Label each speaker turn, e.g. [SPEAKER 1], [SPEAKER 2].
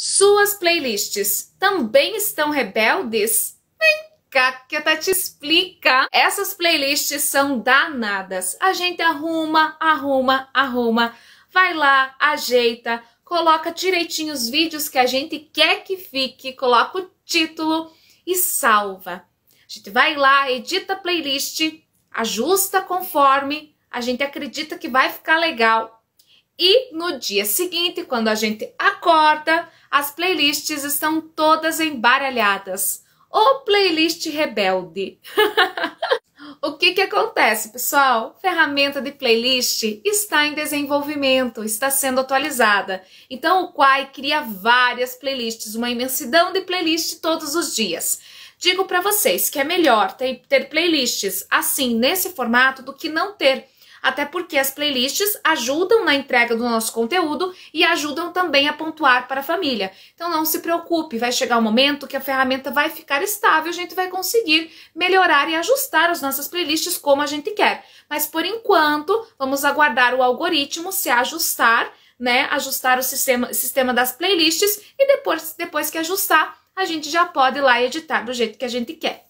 [SPEAKER 1] Suas playlists também estão rebeldes? Vem cá que até te explica. Essas playlists são danadas. A gente arruma, arruma, arruma. Vai lá, ajeita, coloca direitinho os vídeos que a gente quer que fique, coloca o título e salva. A gente vai lá, edita a playlist, ajusta conforme a gente acredita que vai ficar legal e no dia seguinte, quando a gente acorda, as playlists estão todas embaralhadas. Ou playlist rebelde. o que, que acontece, pessoal? Ferramenta de playlist está em desenvolvimento, está sendo atualizada. Então o Quai cria várias playlists, uma imensidão de playlists todos os dias. Digo para vocês que é melhor ter playlists assim, nesse formato, do que não ter até porque as playlists ajudam na entrega do nosso conteúdo e ajudam também a pontuar para a família. Então não se preocupe, vai chegar o um momento que a ferramenta vai ficar estável, a gente vai conseguir melhorar e ajustar as nossas playlists como a gente quer. Mas por enquanto, vamos aguardar o algoritmo se ajustar, né? Ajustar o sistema, sistema das playlists e depois, depois que ajustar, a gente já pode ir lá editar do jeito que a gente quer.